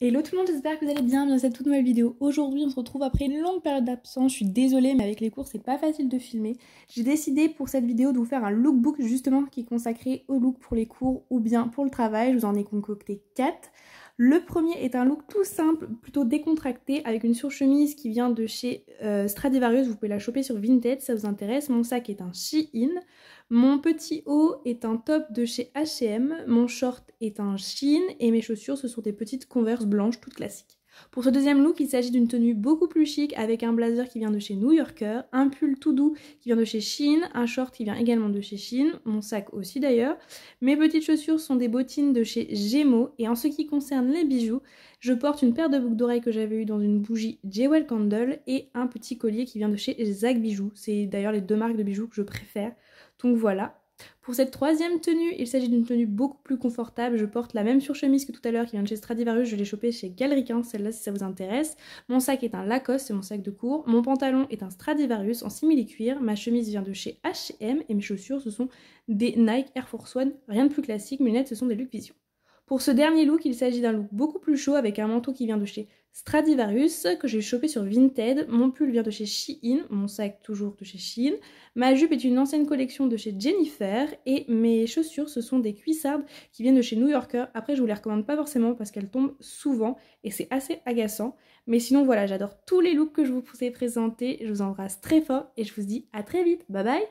Hello tout le monde, j'espère que vous allez bien, bienvenue dans cette toute nouvelle vidéo. Aujourd'hui on se retrouve après une longue période d'absence, je suis désolée mais avec les cours c'est pas facile de filmer. J'ai décidé pour cette vidéo de vous faire un lookbook justement qui est consacré au look pour les cours ou bien pour le travail, je vous en ai concocté 4. Le premier est un look tout simple, plutôt décontracté, avec une surchemise qui vient de chez euh, Stradivarius. Vous pouvez la choper sur Vinted si ça vous intéresse. Mon sac est un Shein. Mon petit haut est un top de chez H&M. Mon short est un Shein. Et mes chaussures, ce sont des petites Converse blanches toutes classiques. Pour ce deuxième look, il s'agit d'une tenue beaucoup plus chic avec un blazer qui vient de chez New Yorker, un pull tout doux qui vient de chez Chine, un short qui vient également de chez Chine, mon sac aussi d'ailleurs. Mes petites chaussures sont des bottines de chez Gémeaux et en ce qui concerne les bijoux, je porte une paire de boucles d'oreilles que j'avais eu dans une bougie Jewel Candle et un petit collier qui vient de chez Zach Bijoux. C'est d'ailleurs les deux marques de bijoux que je préfère. Donc voilà, pour cette troisième tenue, il s'agit d'une tenue beaucoup plus confortable. Je porte la même surchemise que tout à l'heure qui vient de chez Stradivarius. Je l'ai chopée chez Galricain, celle-là si ça vous intéresse. Mon sac est un Lacoste, c'est mon sac de cours. Mon pantalon est un Stradivarius en simili-cuir. Ma chemise vient de chez H&M et mes chaussures, ce sont des Nike Air Force One. Rien de plus classique, mes lunettes, ce sont des Luc Vision. Pour ce dernier look, il s'agit d'un look beaucoup plus chaud avec un manteau qui vient de chez Stradivarius que j'ai chopé sur Vinted. Mon pull vient de chez Shein, mon sac toujours de chez Shein. Ma jupe est une ancienne collection de chez Jennifer et mes chaussures ce sont des cuissardes qui viennent de chez New Yorker. Après je vous les recommande pas forcément parce qu'elles tombent souvent et c'est assez agaçant. Mais sinon voilà, j'adore tous les looks que je vous ai présentés. Je vous embrasse très fort et je vous dis à très vite. Bye bye